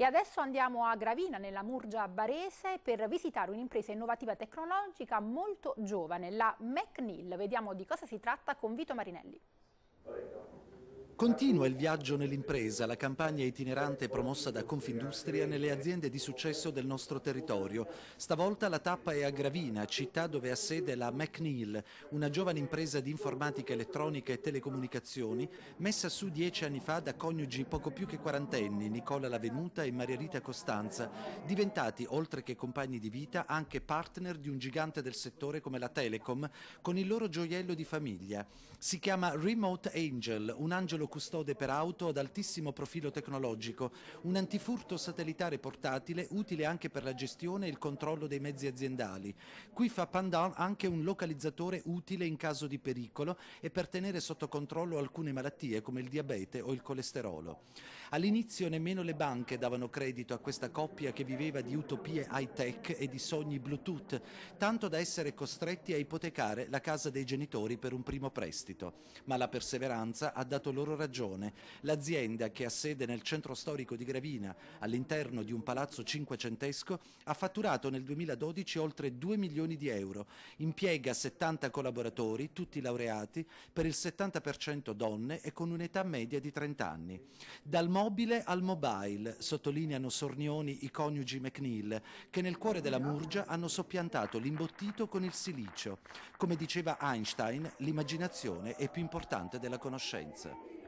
E adesso andiamo a Gravina, nella Murgia Barese, per visitare un'impresa innovativa tecnologica molto giovane, la McNeil. Vediamo di cosa si tratta con Vito Marinelli. Continua il viaggio nell'impresa, la campagna itinerante promossa da Confindustria nelle aziende di successo del nostro territorio. Stavolta la tappa è a Gravina, città dove ha sede la McNeil, una giovane impresa di informatica elettronica e telecomunicazioni messa su dieci anni fa da coniugi poco più che quarantenni, Nicola Lavenuta e Maria Rita Costanza, diventati oltre che compagni di vita anche partner di un gigante del settore come la Telecom, con il loro gioiello di famiglia. Si chiama Remote Angel, un angelo custode per auto ad altissimo profilo tecnologico, un antifurto satellitare portatile utile anche per la gestione e il controllo dei mezzi aziendali. Qui fa pandan anche un localizzatore utile in caso di pericolo e per tenere sotto controllo alcune malattie come il diabete o il colesterolo. All'inizio nemmeno le banche davano credito a questa coppia che viveva di utopie high-tech e di sogni Bluetooth, tanto da essere costretti a ipotecare la casa dei genitori per un primo prestito. Ma la perseveranza ha dato loro ragione l'azienda che ha sede nel centro storico di Gravina, all'interno di un palazzo cinquecentesco, ha fatturato nel 2012 oltre 2 milioni di euro, impiega 70 collaboratori, tutti laureati, per il 70% donne e con un'età media di 30 anni. Dal mobile al mobile, sottolineano Sornioni i coniugi McNeil, che nel cuore della Murgia hanno soppiantato l'imbottito con il silicio. Come diceva Einstein, l'immaginazione è più importante della conoscenza.